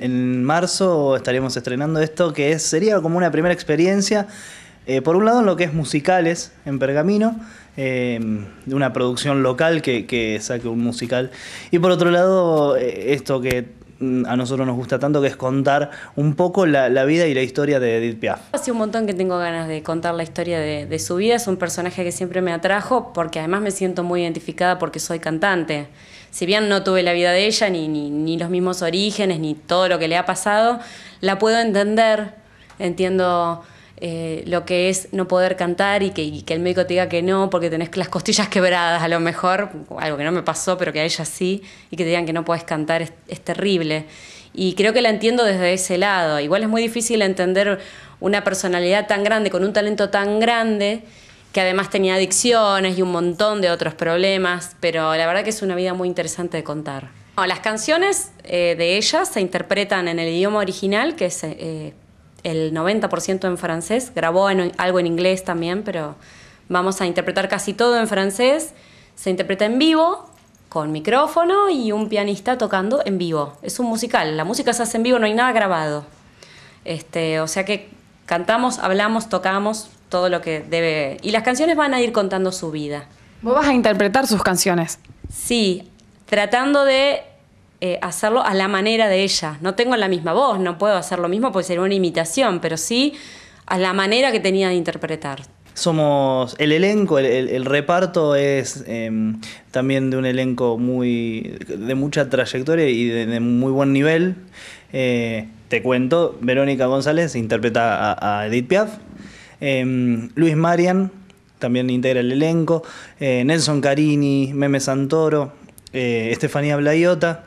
en marzo estaremos estrenando esto, que sería como una primera experiencia, eh, por un lado en lo que es musicales en Pergamino, eh, de una producción local que, que saque un musical, y por otro lado eh, esto que Mm, a nosotros nos gusta tanto, que es contar un poco la, vida y la historia de Edith Piaf. Hace un montón que tengo ganas de contar la historia de, su vida, es un personaje que siempre me atrajo porque además me siento muy identificada porque soy cantante. Si bien no tuve la vida de ella, ni, ni, ni los mismos orígenes, ni todo lo que le ha pasado, la puedo entender, entiendo eh, lo que es no poder cantar y que, el médico te diga que no porque tenés las costillas quebradas a lo mejor, algo que no me pasó, pero que a ella sí, y que te digan que no podés cantar es, terrible. Y creo que la entiendo desde ese lado. Igual es muy difícil entender una personalidad tan grande, con un talento tan grande, que además tenía adicciones y un montón de otros problemas, pero la verdad que es una vida muy interesante de contar. las canciones eh, de ella se interpretan en el idioma original, que es eh, el 90% en francés, grabó algo en inglés también, pero vamos a interpretar casi todo en francés. Se interpreta en vivo, con micrófono y un pianista tocando en vivo. Es un musical, la música se hace en vivo, no hay nada grabado. Este, o sea que cantamos, hablamos, tocamos todo lo que debe. Y las canciones van a ir contando su vida. Vos vas a interpretar sus canciones. Sí, tratando de eh, hacerlo a la manera de ella. No tengo la misma voz, no puedo hacer lo mismo porque sería una imitación, pero sí a la manera que tenía de interpretar. Somos el elenco, el, reparto es em, también de un elenco muy de mucha trayectoria y de, muy buen nivel. Eh, te cuento, Verónica González interpreta a, a Edith Piaf, em, Luis Marian también integra el elenco, eh, Nelson Carini, Meme Santoro, Estefanía Blayota,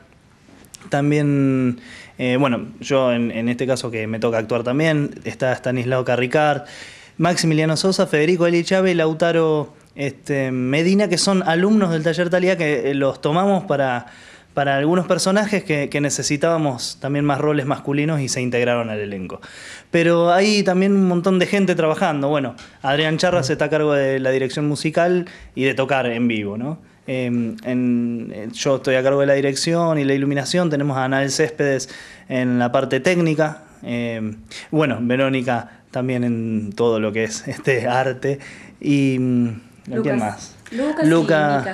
también, eh, bueno, yo en, este caso que me toca actuar también, está Stanislao Carricard, Maximiliano Sosa, Federico Eli Chávez, Lautaro este, Medina, que son alumnos del taller Talía que eh, los tomamos para, algunos personajes que, que, necesitábamos también más roles masculinos y se integraron al elenco. Pero hay también un montón de gente trabajando. Bueno, Adrián Charras está a cargo de la dirección musical y de tocar en vivo, ¿no? Em, eh, yo estoy a cargo de la dirección y la iluminación, tenemos a Anael Céspedes en la parte técnica, em, bueno, Verónica también en todo lo que es este arte y mm, más? Lucas,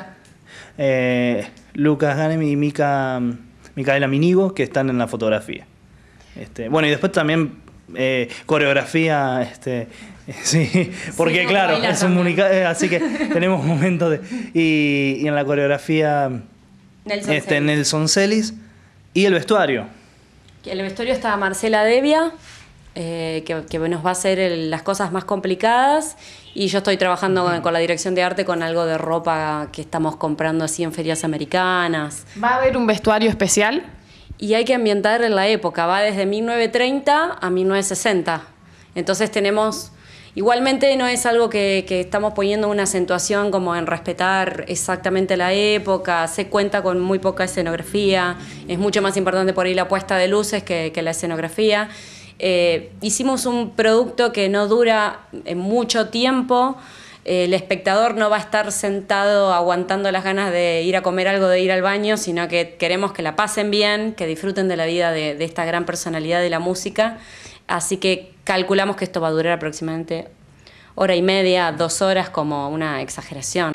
eh, Lucas Ganem y Mica, mm, Micaela Minigo que están en la fotografía. Este, bueno, y después también eh, coreografía este, Sí, porque claro, es un eh, así que tenemos momento de... Y, en la coreografía, Nelson este, Celis. Y el vestuario. El vestuario está Marcela Devia, eh, que, nos va a hacer las cosas más complicadas. Y yo estoy trabajando con, la dirección de arte con algo de ropa que estamos comprando así en ferias americanas. ¿Va a haber un vestuario especial? Y hay que ambientar en la época, va desde 1930 a 1960. Entonces tenemos Igualmente no es algo que, estamos poniendo una acentuación como en respetar exactamente la época, se cuenta con muy poca escenografía, es mucho más importante por ahí la puesta de luces que, la escenografía. Eh, hicimos un producto que no dura eh, mucho tiempo, eh, el espectador no va a estar sentado aguantando las ganas de ir a comer algo, de ir al baño, sino que queremos que la pasen bien, que disfruten de la vida de esta gran personalidad de la música Así que calculamos que esto va a durar aproximadamente hora y media, dos horas, como una exageración.